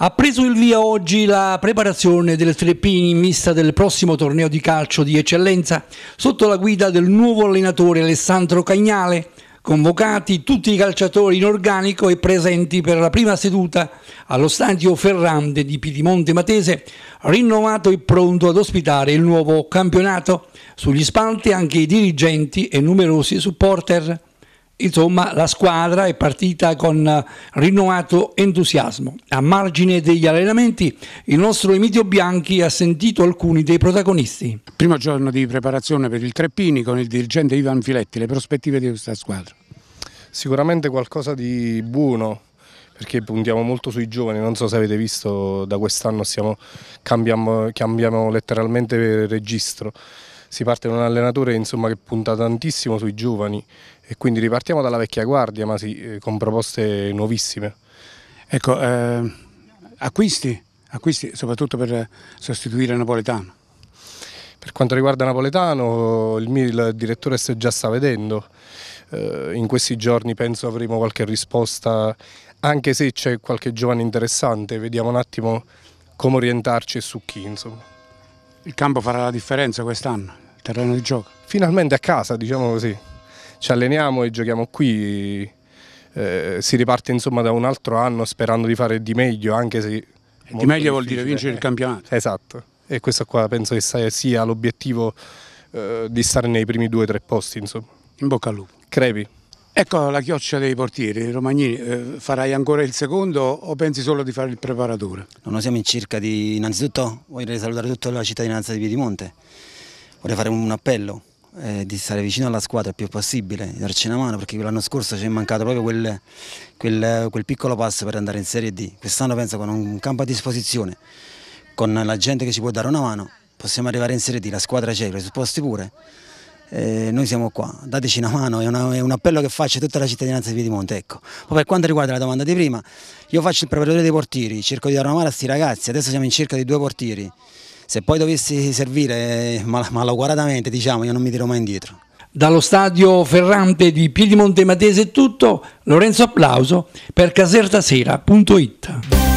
Ha preso il via oggi la preparazione delle Treppini in vista del prossimo torneo di calcio di eccellenza sotto la guida del nuovo allenatore Alessandro Cagnale, convocati tutti i calciatori in organico e presenti per la prima seduta allo stadio Ferrande di Piedimonte Matese, rinnovato e pronto ad ospitare il nuovo campionato, sugli spalti anche i dirigenti e numerosi supporter. Insomma, la squadra è partita con eh, rinnovato entusiasmo. A margine degli allenamenti, il nostro Emilio Bianchi ha sentito alcuni dei protagonisti. Primo giorno di preparazione per il Treppini con il dirigente Ivan Filetti, le prospettive di questa squadra. Sicuramente qualcosa di buono, perché puntiamo molto sui giovani, non so se avete visto, da quest'anno cambiamo, cambiamo letteralmente registro si parte da un allenatore insomma, che punta tantissimo sui giovani e quindi ripartiamo dalla vecchia guardia ma sì, eh, con proposte nuovissime. Ecco, eh, acquisti, acquisti soprattutto per sostituire Napoletano. Per quanto riguarda Napoletano, il, mio, il direttore se già sta vedendo, eh, in questi giorni penso avremo qualche risposta, anche se c'è qualche giovane interessante, vediamo un attimo come orientarci e su chi insomma. Il campo farà la differenza quest'anno, il terreno di gioco. Finalmente a casa, diciamo così. Ci alleniamo e giochiamo qui. Eh, si riparte insomma da un altro anno sperando di fare di meglio, anche se... Di meglio vuol dire vincere il campionato. Esatto, e questo qua penso che sia l'obiettivo eh, di stare nei primi due o tre posti, insomma. In bocca al lupo. Crepi. Ecco la chioccia dei portieri, Romagnini, eh, farai ancora il secondo o pensi solo di fare il preparatore? No, noi siamo in cerca di, innanzitutto vorrei salutare tutta la cittadinanza di Piedimonte, vorrei fare un appello eh, di stare vicino alla squadra il più possibile, di darci una mano perché l'anno scorso ci è mancato proprio quel, quel, quel piccolo passo per andare in Serie D, quest'anno penso con un campo a disposizione, con la gente che ci può dare una mano, possiamo arrivare in Serie D, la squadra c'è, i presupposti pure eh, noi siamo qua, dateci una mano, è, una, è, un appello che faccio a tutta la cittadinanza di Piedimonte. Ecco. Poi per quanto riguarda la domanda di prima, io faccio il preparatore dei portieri, cerco di dare una mano a questi ragazzi, adesso siamo in cerca di due portieri, se poi dovessi servire eh, mal, malaguaratamente diciamo, io non mi tiro mai indietro. Dallo stadio Ferrante di Piedimonte Matese è tutto, Lorenzo Applauso per casertasera.it.